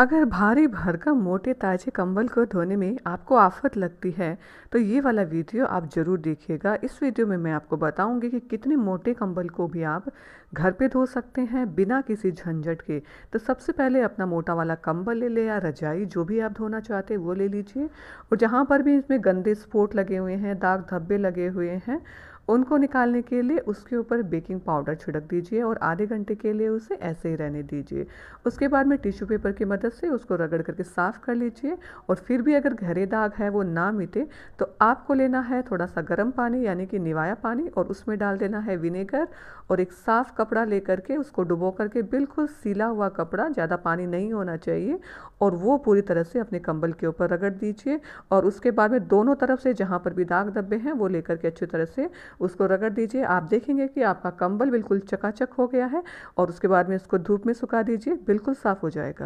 अगर भारी भरकम मोटे ताजे कंबल को धोने में आपको आफत लगती है तो ये वाला वीडियो आप ज़रूर देखिएगा इस वीडियो में मैं आपको बताऊंगी कि कितने मोटे कंबल को भी आप घर पे धो सकते हैं बिना किसी झंझट के तो सबसे पहले अपना मोटा वाला कंबल ले ले या रजाई जो भी आप धोना चाहते हैं वो ले लीजिए और जहाँ पर भी इसमें गंदे स्पोट लगे हुए हैं दाग धब्बे लगे हुए हैं उनको निकालने के लिए उसके ऊपर बेकिंग पाउडर छिड़क दीजिए और आधे घंटे के लिए उसे ऐसे ही रहने दीजिए उसके बाद में टिश्यू पेपर की मदद से उसको रगड़ करके साफ़ कर लीजिए और फिर भी अगर घरे दाग है वो ना मिटे तो आपको लेना है थोड़ा सा गर्म पानी यानी कि निवाया पानी और उसमें डाल देना है विनेगर और एक साफ़ कपड़ा ले करके उसको डुबो करके बिल्कुल सीला हुआ कपड़ा ज़्यादा पानी नहीं होना चाहिए और वो पूरी तरह से अपने कंबल के ऊपर रगड़ दीजिए और उसके बाद में दोनों तरफ से जहाँ पर भी दाग धब्बे हैं वो लेकर के अच्छी तरह से उसको रगड़ दीजिए आप देखेंगे कि आपका कंबल बिल्कुल चकाचक हो गया है और उसके बाद में इसको धूप में सुखा दीजिए बिल्कुल साफ़ हो जाएगा